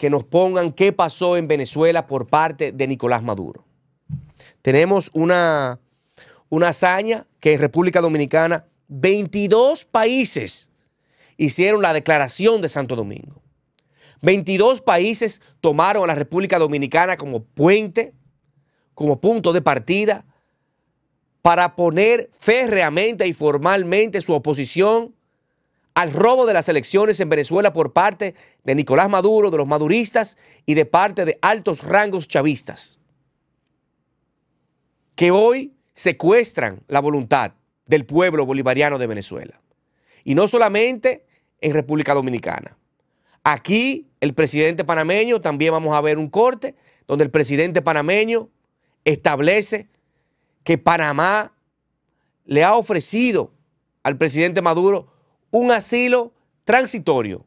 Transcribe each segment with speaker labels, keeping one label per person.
Speaker 1: que nos pongan qué pasó en Venezuela por parte de Nicolás Maduro. Tenemos una, una hazaña que en República Dominicana 22 países hicieron la declaración de Santo Domingo. 22 países tomaron a la República Dominicana como puente, como punto de partida, para poner férreamente y formalmente su oposición al robo de las elecciones en Venezuela por parte de Nicolás Maduro, de los maduristas y de parte de altos rangos chavistas, que hoy secuestran la voluntad del pueblo bolivariano de Venezuela. Y no solamente en República Dominicana. Aquí el presidente panameño, también vamos a ver un corte, donde el presidente panameño establece que Panamá le ha ofrecido al presidente Maduro un asilo transitorio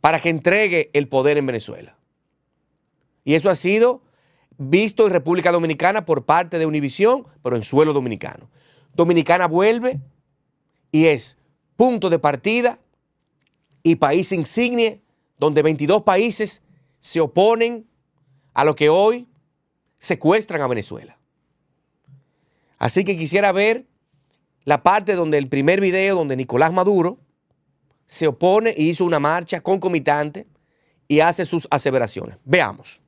Speaker 1: para que entregue el poder en Venezuela. Y eso ha sido visto en República Dominicana por parte de Univisión, pero en suelo dominicano. Dominicana vuelve y es punto de partida y país insignia donde 22 países se oponen a lo que hoy secuestran a Venezuela. Así que quisiera ver la parte donde el primer video, donde Nicolás Maduro se opone y e hizo una marcha concomitante y hace sus aseveraciones. Veamos.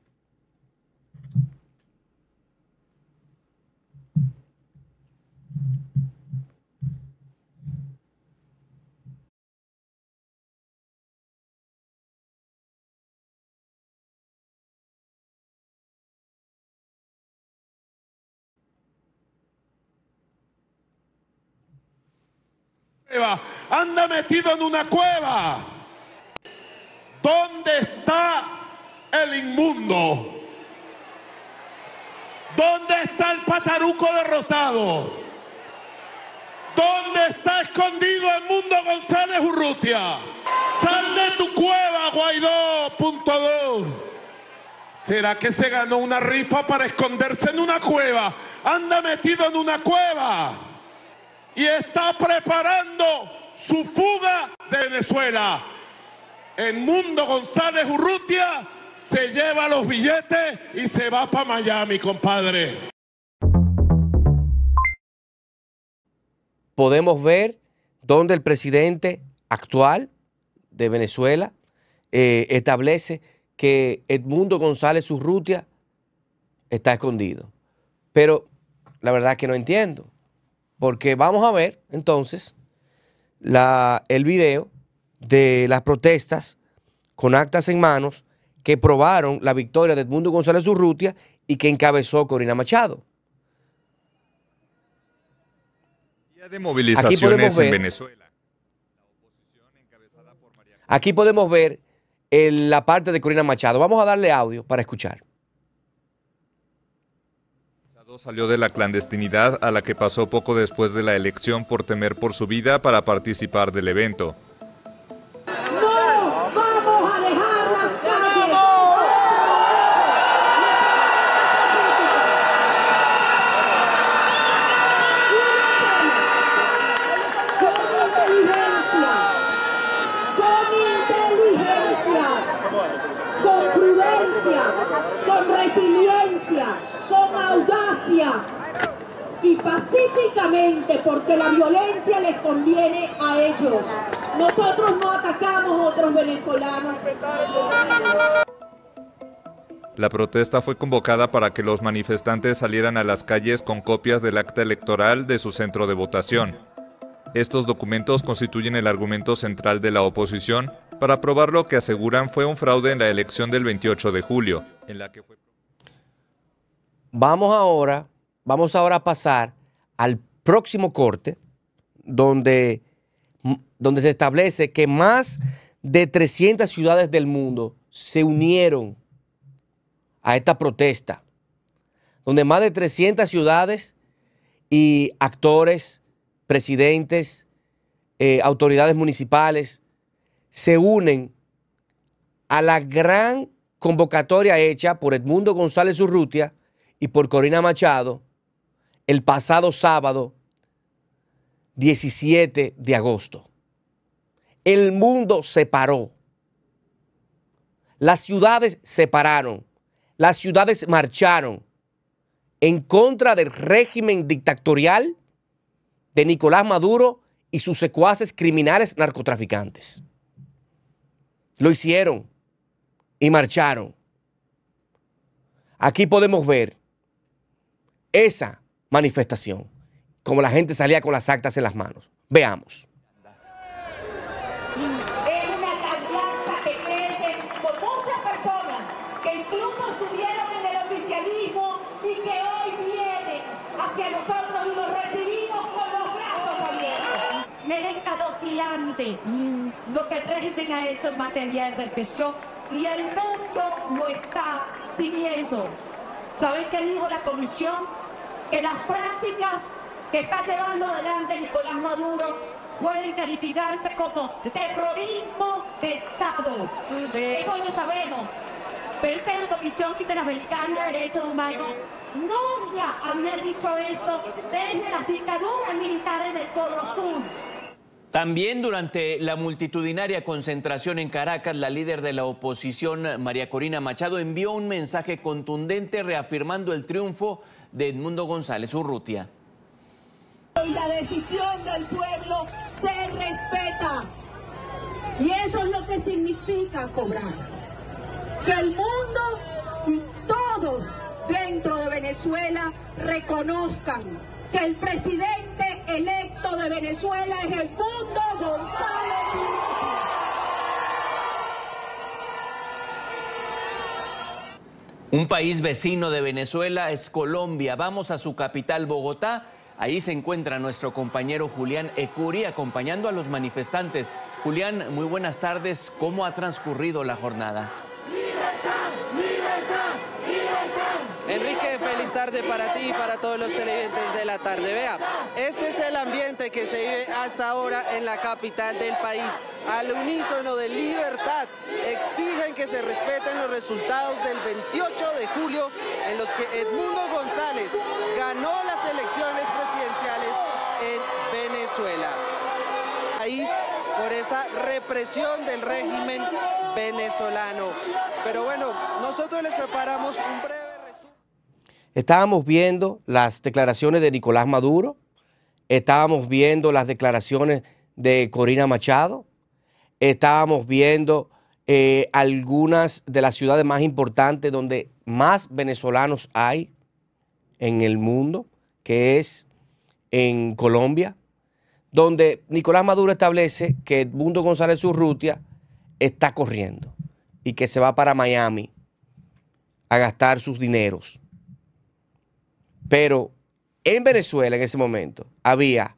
Speaker 2: anda metido en una cueva. ¿Dónde
Speaker 3: está el inmundo? ¿Dónde está el pataruco derrotado? ¿Dónde está escondido el mundo González Urrutia? Sal de tu cueva, Guaidó,
Speaker 2: punto dos. ¿Será que se ganó una rifa para esconderse en una cueva? Anda metido en una cueva y está preparando su fuga de Venezuela. Edmundo González Urrutia se lleva los billetes y se va para Miami, compadre.
Speaker 1: Podemos ver dónde el presidente actual de Venezuela eh, establece que Edmundo González Urrutia está escondido. Pero la verdad es que no entiendo porque vamos a ver entonces el video de las protestas con actas en manos que probaron la victoria de Edmundo González Urrutia y que encabezó Corina Machado.
Speaker 2: Aquí podemos
Speaker 1: ver, la parte de Corina Machado. Vamos a darle audio para escuchar.
Speaker 2: Salió de la clandestinidad a la que pasó poco después de la elección por temer por su vida para participar del evento.
Speaker 4: Específicamente porque la violencia les conviene a ellos. Nosotros no atacamos a otros venezolanos.
Speaker 2: La protesta fue convocada para que los manifestantes salieran a las calles con copias del acta electoral de su centro de votación. Estos documentos constituyen el argumento central de la oposición para probar lo que aseguran fue un fraude en la elección del 28 de julio,
Speaker 1: Vamos ahora, vamos ahora a pasar al próximo corte, donde, donde se establece que más de 300 ciudades del mundo se unieron a esta protesta, donde más de 300 ciudades y actores, presidentes, eh, autoridades municipales se unen a la gran convocatoria hecha por Edmundo González Urrutia y por Corina Machado el pasado sábado 17 de agosto. El mundo se paró. Las ciudades se pararon. Las ciudades marcharon en contra del régimen dictatorial de Nicolás Maduro y sus secuaces criminales narcotraficantes. Lo hicieron y marcharon. Aquí podemos ver esa Manifestación, como la gente salía con las actas en las manos. Veamos.
Speaker 4: Es una tardanza que crece con muchas personas que incluso subieron en el oficialismo y que hoy vienen hacia nosotros y los recibimos con los brazos abiertos. Menos adocilante lo que presenten a esos materiales del peso y el mundo lo está eso. ¿Sabéis qué dijo la comisión? que las prácticas que está llevando adelante Nicolás Maduro pueden calificarse como terrorismo de Estado. Y sabemos. Pero la Comisión Interamericana de Derechos Humanos no ya haber dicho eso desde las dictaduras militares del Polo Sur.
Speaker 1: También durante la multitudinaria concentración en Caracas, la líder de la oposición, María Corina Machado, envió un mensaje contundente reafirmando el triunfo de Edmundo González Urrutia.
Speaker 4: la decisión del pueblo se respeta. Y eso es lo que significa cobrar. Que el mundo y todos dentro de Venezuela reconozcan que el presidente
Speaker 1: Un país vecino de Venezuela es Colombia. Vamos a su capital, Bogotá. Ahí se encuentra nuestro compañero Julián Ecuri acompañando a los manifestantes. Julián, muy buenas tardes. ¿Cómo ha transcurrido la jornada? tarde para ti y para todos los televidentes de la tarde. Vea, este es el ambiente que se vive hasta ahora en la capital del país. Al unísono de libertad, exigen que se respeten los resultados del 28 de julio en los que Edmundo González ganó las elecciones presidenciales en Venezuela. País por esa represión del régimen venezolano. Pero bueno, nosotros les preparamos un breve... Estábamos viendo las declaraciones de Nicolás Maduro, estábamos viendo las declaraciones de Corina Machado, estábamos viendo eh, algunas de las ciudades más importantes donde más venezolanos hay en el mundo, que es en Colombia, donde Nicolás Maduro establece que mundo González Urrutia está corriendo y que se va para Miami a gastar sus dineros. Pero en Venezuela en ese momento había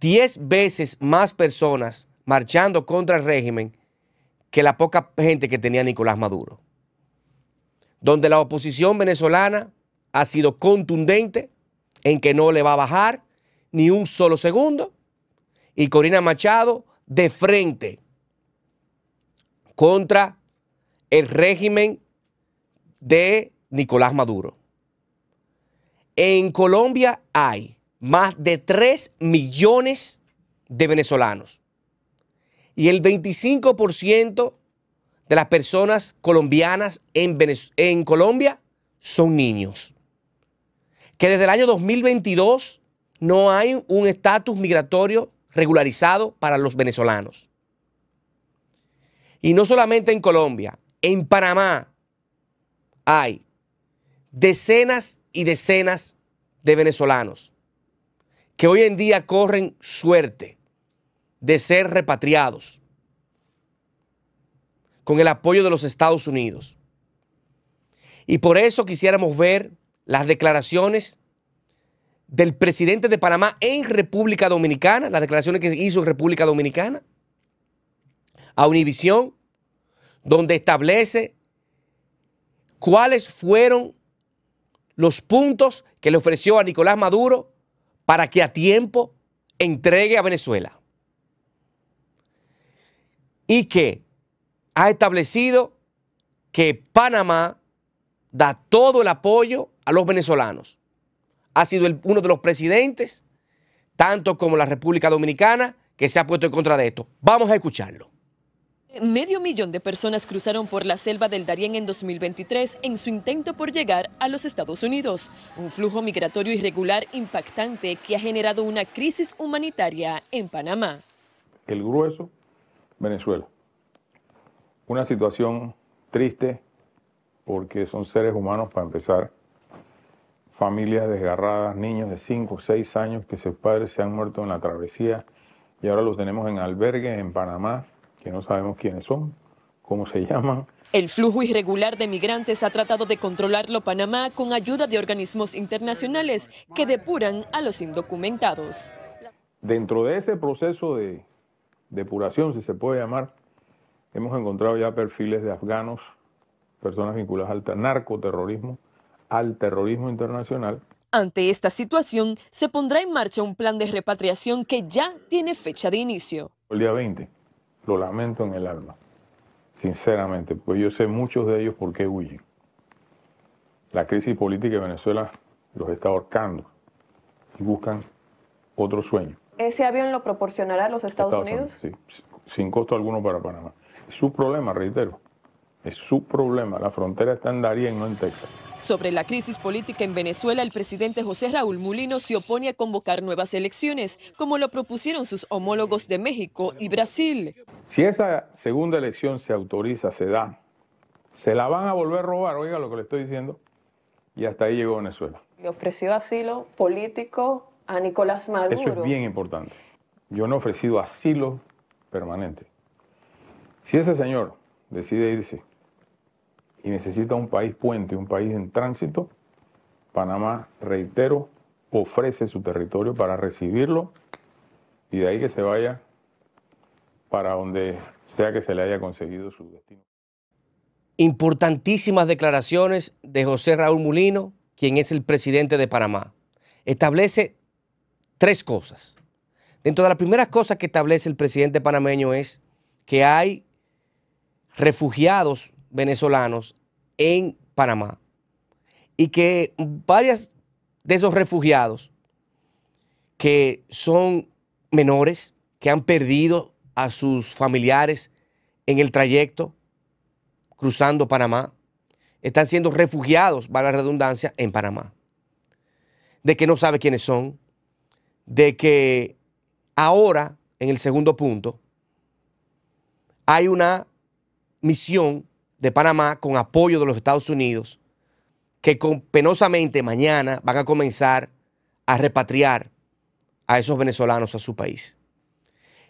Speaker 1: 10 veces más personas marchando contra el régimen que la poca gente que tenía Nicolás Maduro. Donde la oposición venezolana ha sido contundente en que no le va a bajar ni un solo segundo. Y Corina Machado de frente contra el régimen de Nicolás Maduro. En Colombia hay más de 3 millones de venezolanos. Y el 25% de las personas colombianas en, en Colombia son niños. Que desde el año 2022 no hay un estatus migratorio regularizado para los venezolanos. Y no solamente en Colombia, en Panamá hay decenas y decenas de venezolanos que hoy en día corren suerte de ser repatriados con el apoyo de los Estados Unidos. Y por eso quisiéramos ver las declaraciones del presidente de Panamá en República Dominicana, las declaraciones que hizo en República Dominicana, a Univisión, donde establece cuáles fueron los puntos que le ofreció a Nicolás Maduro para que a tiempo entregue a Venezuela. Y que ha establecido que Panamá da todo el apoyo a los venezolanos. Ha sido uno de los presidentes, tanto como la República Dominicana, que se ha puesto en contra de esto. Vamos a escucharlo.
Speaker 4: Medio millón de personas cruzaron por la selva del Darién en 2023 en su intento por llegar a los Estados Unidos, un flujo migratorio irregular impactante que ha generado una crisis humanitaria en Panamá.
Speaker 2: El grueso, Venezuela. Una situación triste porque son seres humanos para empezar, familias desgarradas, niños de 5 o 6 años que sus padres se han muerto en la travesía y ahora los tenemos en albergues en Panamá que no sabemos quiénes son, cómo se llaman.
Speaker 4: El flujo irregular de migrantes ha tratado de controlarlo Panamá con ayuda de organismos internacionales que depuran a los indocumentados.
Speaker 2: Dentro de ese proceso de depuración, si se puede llamar, hemos encontrado ya perfiles de afganos, personas vinculadas al narcoterrorismo, al terrorismo internacional.
Speaker 4: Ante esta situación, se pondrá en marcha un plan de repatriación que ya tiene fecha de inicio.
Speaker 2: El día 20 lo lamento en el alma, sinceramente, porque yo sé muchos de ellos por qué huyen. La crisis política de Venezuela los está ahorcando y buscan otro sueño.
Speaker 4: ¿Ese avión lo proporcionará a los Estados, Unidos?
Speaker 2: Sí, sin costo alguno para Panamá. su problema, reitero. Es su problema. La frontera está en Darien, no en Texas.
Speaker 4: Sobre la crisis política en Venezuela, el presidente José Raúl Mulino se opone a convocar nuevas elecciones, como lo propusieron sus homólogos de México y Brasil.
Speaker 2: Si esa segunda elección se autoriza, se da, se la van a volver a robar, oiga lo que le estoy diciendo, y hasta ahí llegó Venezuela.
Speaker 4: Le ofreció asilo político a Nicolás Maduro. Eso es bien
Speaker 2: importante. Yo no he ofrecido asilo permanente. Si ese señor decide irse y necesita un país puente, un país en tránsito, Panamá, reitero, ofrece su territorio para recibirlo y de ahí que se vaya para donde sea que se le haya conseguido su destino.
Speaker 1: Importantísimas declaraciones de José Raúl Mulino, quien es el presidente de Panamá. Establece tres cosas. Dentro de las primeras cosas que establece el presidente panameño es que hay refugiados venezolanos en Panamá y que varias de esos refugiados que son menores, que han perdido a sus familiares en el trayecto cruzando Panamá, están siendo refugiados, va la redundancia, en Panamá. De que no sabe quiénes son, de que ahora, en el segundo punto, hay una misión de Panamá con apoyo de los Estados Unidos, que penosamente mañana van a comenzar a repatriar a esos venezolanos a su país,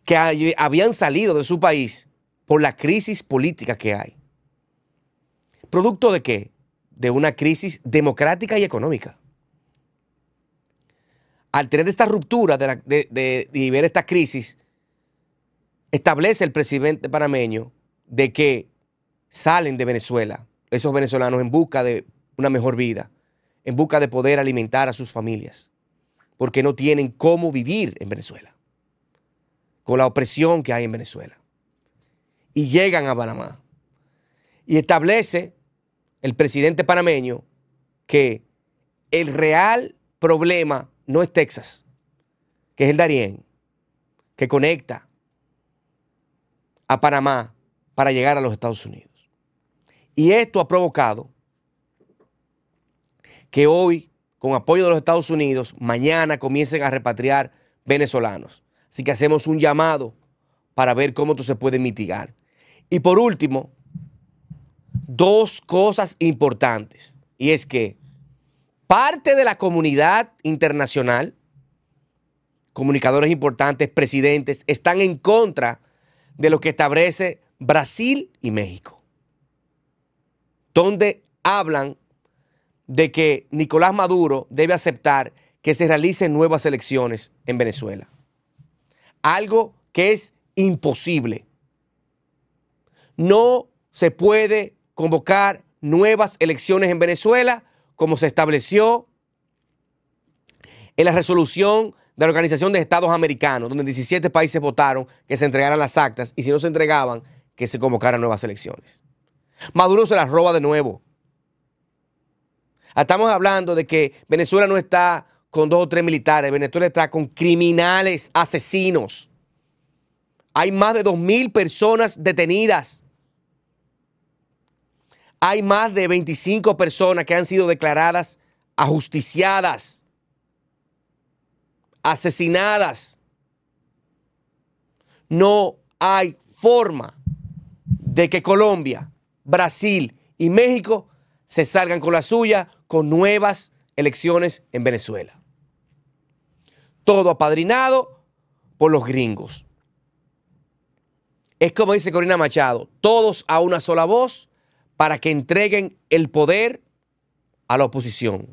Speaker 1: que habían salido de su país por la crisis política que hay. ¿Producto de qué? De una crisis democrática y económica. Al tener esta ruptura de, ver esta crisis, establece el presidente panameño de que salen de Venezuela, esos venezolanos en busca de una mejor vida, en busca de poder alimentar a sus familias, porque no tienen cómo vivir en Venezuela, con la opresión que hay en Venezuela. Y llegan a Panamá. Y establece el presidente panameño que el real problema no es Texas, que es el Darién, que conecta a Panamá para llegar a los Estados Unidos. Y esto ha provocado que hoy, con apoyo de los Estados Unidos, mañana comiencen a repatriar venezolanos. Así que hacemos un llamado para ver cómo esto se puede mitigar. Y por último, dos cosas importantes. Y es que parte de la comunidad internacional, comunicadores importantes, presidentes, están en contra de lo que establece Brasil y México donde hablan de que Nicolás Maduro debe aceptar que se realicen nuevas elecciones en Venezuela. Algo que es imposible. No se puede convocar nuevas elecciones en Venezuela como se estableció en la resolución de la Organización de Estados Americanos, donde 17 países votaron que se entregaran las actas y si no se entregaban, que se convocaran nuevas elecciones. Maduro se las roba de nuevo. Ah, estamos hablando de que Venezuela no está con dos o tres militares, Venezuela está con criminales, asesinos. Hay más de 2.000 personas detenidas. Hay más de 25 personas que han sido declaradas ajusticiadas, asesinadas. No hay forma de que Colombia Brasil y México se salgan con la suya con nuevas elecciones en Venezuela. Todo apadrinado por los gringos. Es como dice Corina Machado, todos a una sola voz para que entreguen el poder a la oposición.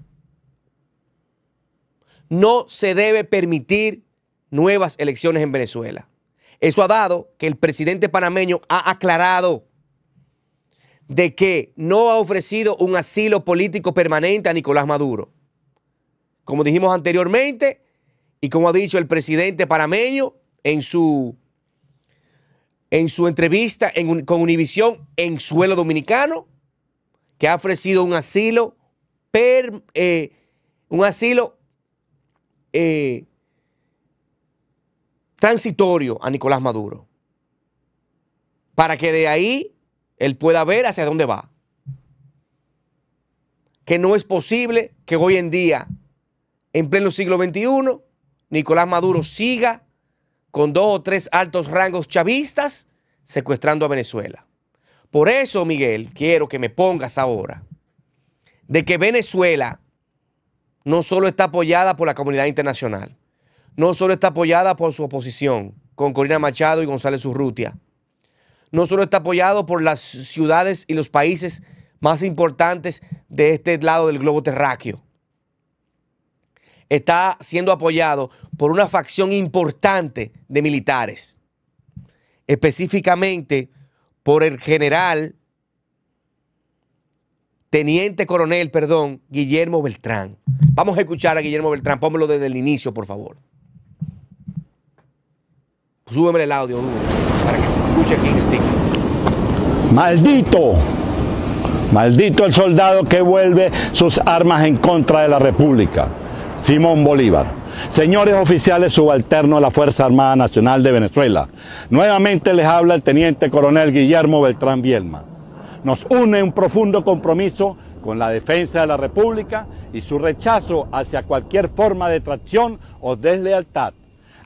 Speaker 1: No se debe permitir nuevas elecciones en Venezuela. Eso ha dado que el presidente panameño ha aclarado de que no ha ofrecido un asilo político permanente a Nicolás Maduro. Como dijimos anteriormente, y como ha dicho el presidente panameño en su, en su entrevista con Univisión en suelo dominicano, que ha ofrecido un asilo, eh, un asilo eh, transitorio a Nicolás Maduro, para que de ahí él pueda ver hacia dónde va. Que no es posible que hoy en día, en pleno siglo XXI, Nicolás Maduro siga con dos o tres altos rangos chavistas secuestrando a Venezuela. Por eso, Miguel, quiero que me pongas ahora de que Venezuela no solo está apoyada por la comunidad internacional, no solo está apoyada por su oposición, con Corina Machado y González Urrutia, no solo está apoyado por las ciudades y los países más importantes de este lado del globo terráqueo, está siendo apoyado por una facción importante de militares, específicamente por el general, teniente coronel, perdón, Guillermo Beltrán. Vamos a escuchar a Guillermo Beltrán, pónmelo desde el inicio, por favor. Súbeme el audio para que se escuche aquí en el
Speaker 3: Maldito. Maldito el soldado que vuelve sus armas en contra de la República. Simón Bolívar. Señores oficiales subalternos de la Fuerza Armada Nacional de Venezuela, nuevamente les habla el Teniente Coronel Guillermo Beltrán Bielma. Nos une un profundo compromiso con la defensa de la República y su rechazo hacia cualquier forma de tracción o deslealtad.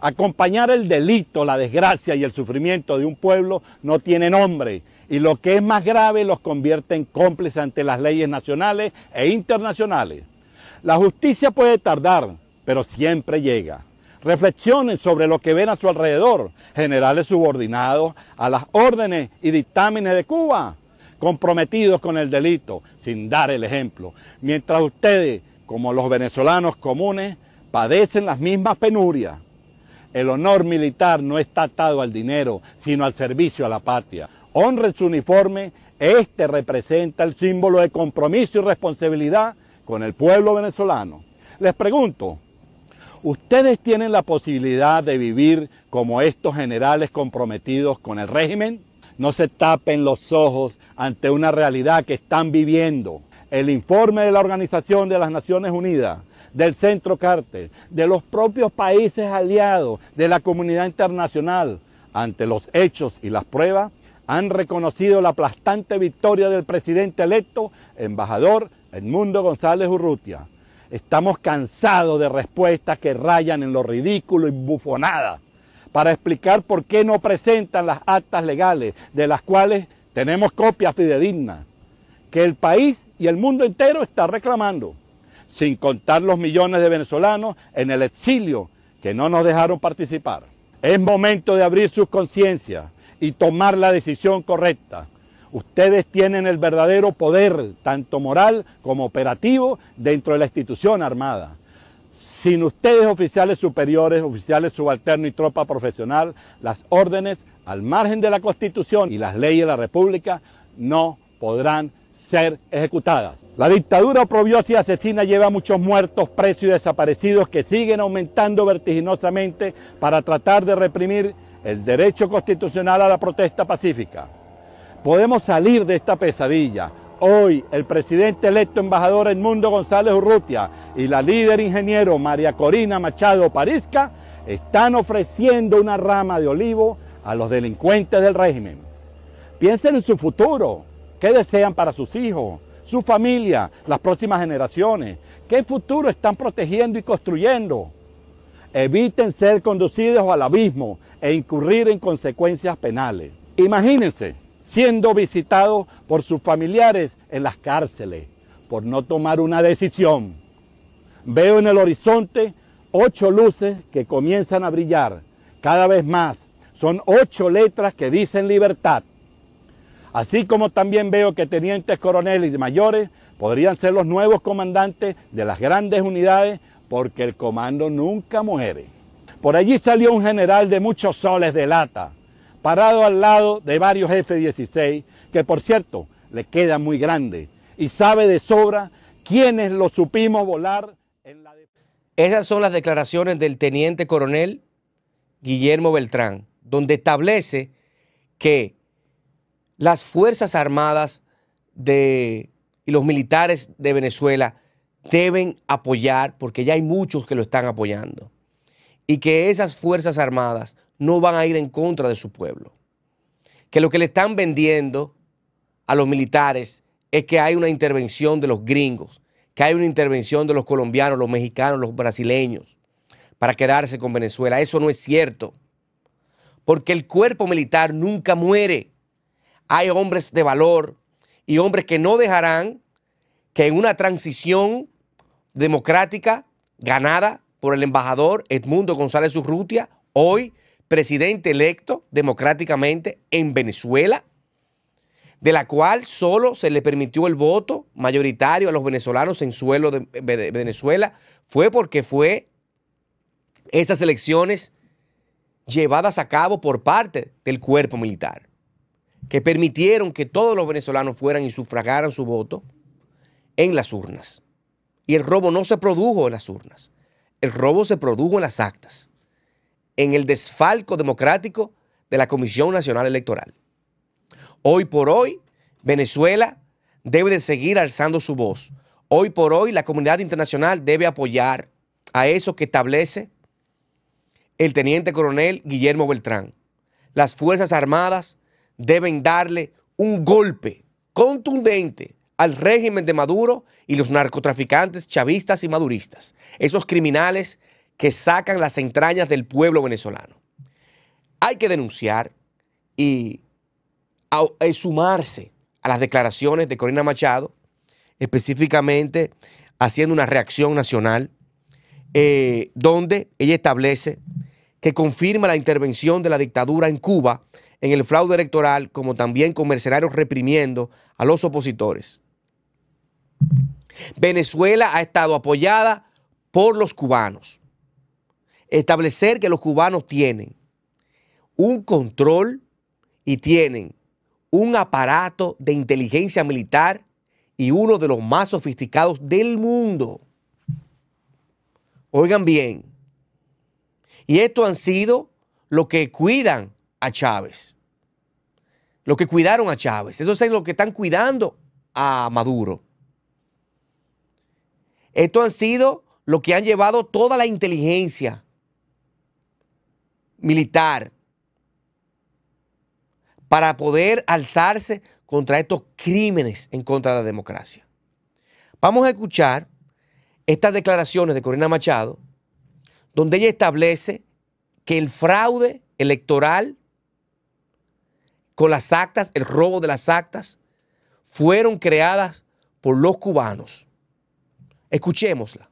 Speaker 3: Acompañar el delito, la desgracia y el sufrimiento de un pueblo no tiene nombre y lo que es más grave los convierte en cómplices ante las leyes nacionales e internacionales. La justicia puede tardar, pero siempre llega. Reflexionen sobre lo que ven a su alrededor, generales subordinados a las órdenes y dictámenes de Cuba, comprometidos con el delito, sin dar el ejemplo, mientras ustedes, como los venezolanos comunes, padecen las mismas penurias. El honor militar no está atado al dinero, sino al servicio a la patria. Honre su uniforme, este representa el símbolo de compromiso y responsabilidad con el pueblo venezolano. Les pregunto, ¿ustedes tienen la posibilidad de vivir como estos generales comprometidos con el régimen? No se tapen los ojos ante una realidad que están viviendo. El informe de la Organización de las Naciones Unidas del centro cártel, de los propios países aliados, de la comunidad internacional, ante los hechos y las pruebas, han reconocido la aplastante victoria del presidente electo, embajador Edmundo González Urrutia. Estamos cansados de respuestas que rayan en lo ridículo y bufonada para explicar por qué no presentan las actas legales de las cuales tenemos copias fidedignas, que el país y el mundo entero está reclamando sin contar los millones de venezolanos en el exilio que no nos dejaron participar. Es momento de abrir sus conciencias y tomar la decisión correcta. Ustedes tienen el verdadero poder, tanto moral como operativo, dentro de la institución armada. Sin ustedes, oficiales superiores, oficiales subalternos y tropa profesional, las órdenes, al margen de la Constitución y las leyes de la República, no podrán ser ejecutadas. La dictadura oprobiosa y asesina lleva a muchos muertos, presos y desaparecidos que siguen aumentando vertiginosamente para tratar de reprimir el derecho constitucional a la protesta pacífica. Podemos salir de esta pesadilla. Hoy el presidente electo embajador Edmundo González Urrutia y la líder ingeniero María Corina Machado Parisca están ofreciendo una rama de olivo a los delincuentes del régimen. Piensen en su futuro, qué desean para sus hijos, su familia, las próximas generaciones. ¿Qué futuro están protegiendo y construyendo? Eviten ser conducidos al abismo e incurrir en consecuencias penales. Imagínense siendo visitados por sus familiares en las cárceles por no tomar una decisión. Veo en el horizonte ocho luces que comienzan a brillar cada vez más. Son ocho letras que dicen libertad así como también veo que tenientes coroneles y mayores podrían ser los nuevos comandantes de las grandes unidades porque el comando nunca muere. Por allí salió un general de muchos soles de lata, parado al lado de varios F-16, que por cierto le queda muy grande y sabe de sobra quienes lo supimos volar en la...
Speaker 1: Esas son las declaraciones del teniente coronel Guillermo Beltrán, donde establece que las Fuerzas Armadas de, y los militares de Venezuela deben apoyar, porque ya hay muchos que lo están apoyando, y que esas Fuerzas Armadas no van a ir en contra de su pueblo. Que lo que le están vendiendo a los militares es que hay una intervención de los gringos, que hay una intervención de los colombianos, los mexicanos, los brasileños, para quedarse con Venezuela. Eso no es cierto, porque el cuerpo militar nunca muere hay hombres de valor y hombres que no dejarán que en una transición democrática ganada por el embajador Edmundo González Urrutia, hoy presidente electo democráticamente en Venezuela, de la cual solo se le permitió el voto mayoritario a los venezolanos en suelo de Venezuela, fue porque fue esas elecciones llevadas a cabo por parte del cuerpo militar que permitieron que todos los venezolanos fueran y sufragaran su voto en las urnas. Y el robo no se produjo en las urnas, el robo se produjo en las actas, en el desfalco democrático de la Comisión Nacional Electoral. Hoy por hoy, Venezuela debe de seguir alzando su voz. Hoy por hoy, la comunidad internacional debe apoyar a eso que establece el teniente coronel Guillermo Beltrán. Las Fuerzas Armadas deben darle un golpe contundente al régimen de Maduro y los narcotraficantes chavistas y maduristas, esos criminales que sacan las entrañas del pueblo venezolano. Hay que denunciar y eh, sumarse a las declaraciones de Corina Machado, específicamente haciendo una reacción nacional, eh, donde ella establece que confirma la intervención de la dictadura en Cuba en el fraude electoral, como también con mercenarios reprimiendo a los opositores. Venezuela ha estado apoyada por los cubanos. Establecer que los cubanos tienen un control y tienen un aparato de inteligencia militar y uno de los más sofisticados del mundo. Oigan bien, y esto han sido lo que cuidan a Chávez. Los que cuidaron a Chávez. Esos son los que están cuidando a Maduro. Estos han sido los que han llevado toda la inteligencia militar para poder alzarse contra estos crímenes en contra de la democracia. Vamos a escuchar estas declaraciones de Corina Machado, donde ella establece que el fraude electoral con las actas, el robo de las actas, fueron creadas por los cubanos. Escuchémosla.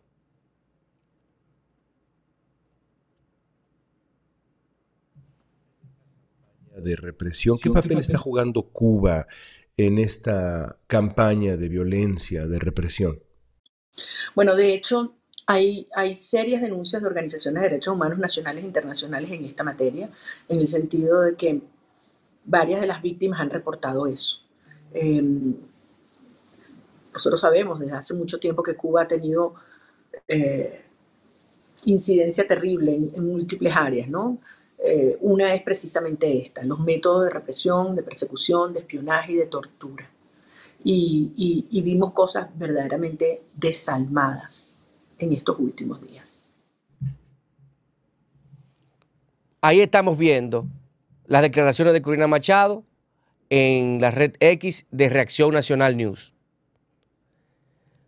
Speaker 3: de represión. ¿Qué papel está jugando Cuba en esta campaña de violencia, de represión?
Speaker 4: Bueno, de hecho, hay serias denuncias de organizaciones de derechos humanos nacionales e internacionales en esta materia, en el sentido de que varias de las víctimas han reportado eso. Em, nosotros sabemos desde hace mucho tiempo que Cuba ha tenido eh, incidencia terrible en, múltiples áreas, ¿no? Eh, una es precisamente esta, los métodos de represión, de persecución, de espionaje y de tortura. Y, y vimos cosas verdaderamente desalmadas
Speaker 1: en estos últimos días. Ahí estamos viendo las declaraciones de Corina Machado en la red X de Reacción Nacional News,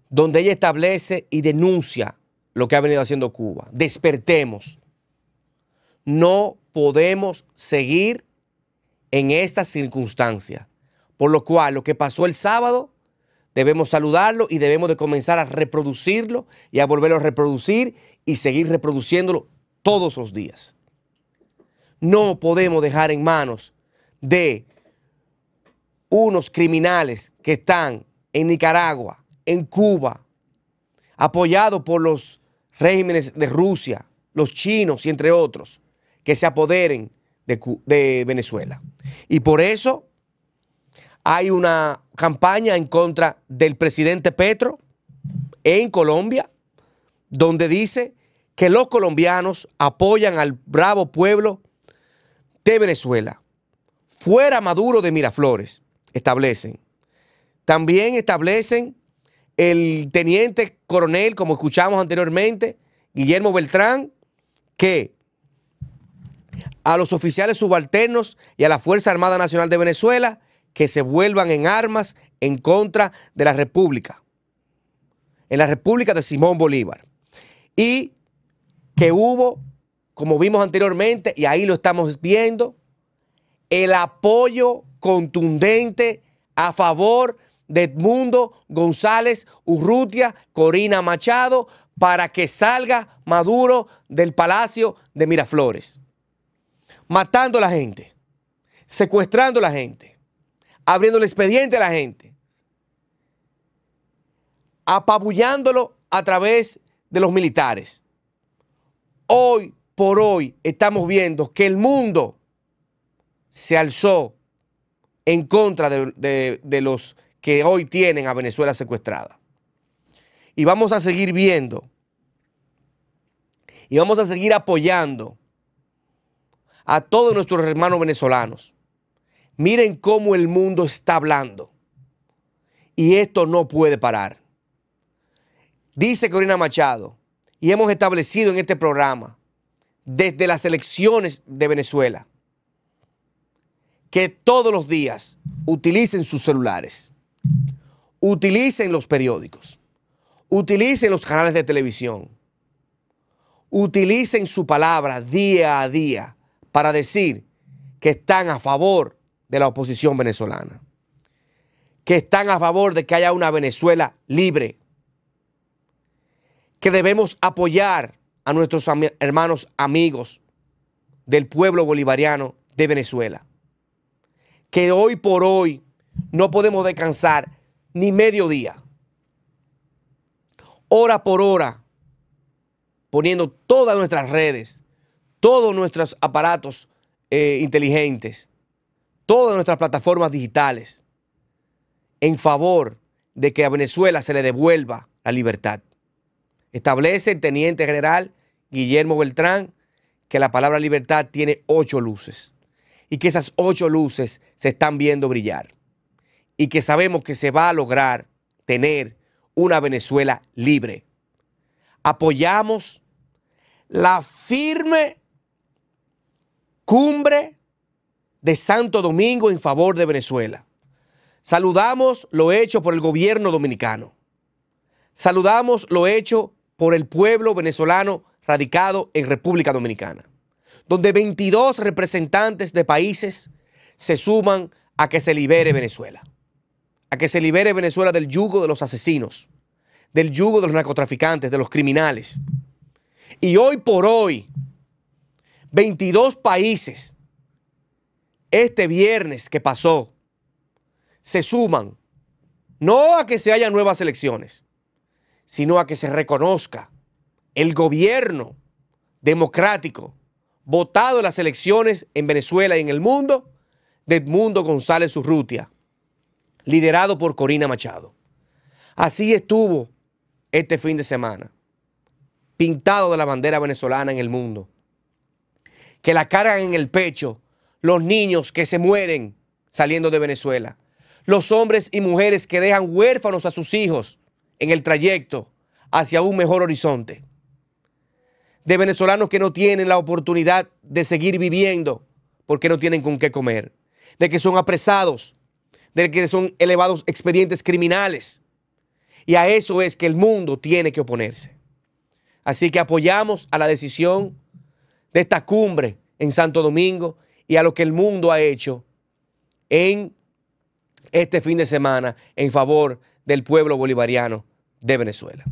Speaker 1: donde ella establece y denuncia lo que ha venido haciendo Cuba. Despertemos. No podemos seguir en esta circunstancia. Por lo cual, lo que pasó el sábado, debemos saludarlo y debemos de comenzar a reproducirlo y a volverlo a reproducir y seguir reproduciéndolo todos los días no podemos dejar en manos de unos criminales que están en Nicaragua, en Cuba, apoyados por los regímenes de Rusia, los chinos y entre otros, que se apoderen de, Venezuela. Y por eso hay una campaña en contra del presidente Petro en Colombia, donde dice que los colombianos apoyan al bravo pueblo de Venezuela, fuera Maduro de Miraflores, establecen. También establecen el teniente coronel, como escuchamos anteriormente, Guillermo Beltrán, que a los oficiales subalternos y a la Fuerza Armada Nacional de Venezuela que se vuelvan en armas en contra de la República, en la República de Simón Bolívar. Y que hubo como vimos anteriormente, y ahí lo estamos viendo, el apoyo contundente a favor de Edmundo González Urrutia, Corina Machado, para que salga Maduro del Palacio de Miraflores. Matando a la gente, secuestrando a la gente, abriendo el expediente a la gente, apabullándolo a través de los militares. Hoy por hoy estamos viendo que el mundo se alzó en contra de, los que hoy tienen a Venezuela secuestrada. Y vamos a seguir viendo y vamos a seguir apoyando a todos nuestros hermanos venezolanos. Miren cómo el mundo está hablando. Y esto no puede parar. Dice Corina Machado, y hemos establecido en este programa desde las elecciones de Venezuela que todos los días utilicen sus celulares, utilicen los periódicos, utilicen los canales de televisión, utilicen su palabra día a día para decir que están a favor de la oposición venezolana, que están a favor de que haya una Venezuela libre, que debemos apoyar a nuestros hermanos amigos del pueblo bolivariano de Venezuela. Que hoy por hoy no podemos descansar ni medio día, Hora por hora, poniendo todas nuestras redes, todos nuestros aparatos eh, inteligentes, todas nuestras plataformas digitales, en favor de que a Venezuela se le devuelva la libertad. Establece el teniente general Guillermo Beltrán que la palabra libertad tiene ocho luces y que esas ocho luces se están viendo brillar y que sabemos que se va a lograr tener una Venezuela libre. Apoyamos la firme cumbre de Santo Domingo en favor de Venezuela. Saludamos lo hecho por el gobierno dominicano. Saludamos lo hecho por el pueblo venezolano radicado en República Dominicana, donde 22 representantes de países se suman a que se libere Venezuela, a que se libere Venezuela del yugo de los asesinos, del yugo de los narcotraficantes, de los criminales. Y hoy por hoy, 22 países, este viernes que pasó, se suman no a que se hayan nuevas elecciones, sino a que se reconozca el gobierno democrático votado en las elecciones en Venezuela y en el mundo de Edmundo González Urrutia, liderado por Corina Machado. Así estuvo este fin de semana, pintado de la bandera venezolana en el mundo, que la cargan en el pecho los niños que se mueren saliendo de Venezuela, los hombres y mujeres que dejan huérfanos a sus hijos en el trayecto hacia un mejor horizonte de venezolanos que no tienen la oportunidad de seguir viviendo porque no tienen con qué comer, de que son apresados, de que son elevados expedientes criminales. Y a eso es que el mundo tiene que oponerse. Así que apoyamos a la decisión de esta cumbre en Santo Domingo y a lo que el mundo ha hecho en este fin de semana en favor del pueblo bolivariano de Venezuela.